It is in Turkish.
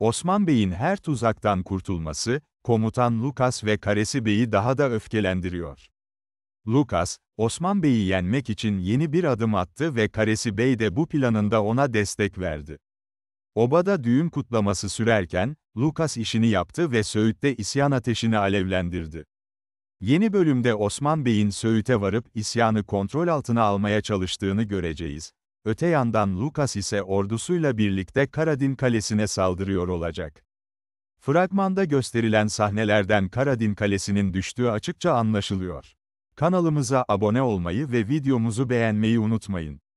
Osman Bey'in her tuzaktan kurtulması, komutan Lukas ve karesi Bey'i daha da öfkelendiriyor. Lukas, Osman Bey'i yenmek için yeni bir adım attı ve karesi Bey de bu planında ona destek verdi. Obada düğün kutlaması sürerken, Lukas işini yaptı ve Söğüt'te isyan ateşini alevlendirdi. Yeni bölümde Osman Bey'in Söğüt'e varıp isyanı kontrol altına almaya çalıştığını göreceğiz öte yandan Lucas ise ordusuyla birlikte Karadin Kalesi'ne saldırıyor olacak. Fragmanda gösterilen sahnelerden Karadin Kalesi'nin düştüğü açıkça anlaşılıyor. Kanalımıza abone olmayı ve videomuzu beğenmeyi unutmayın.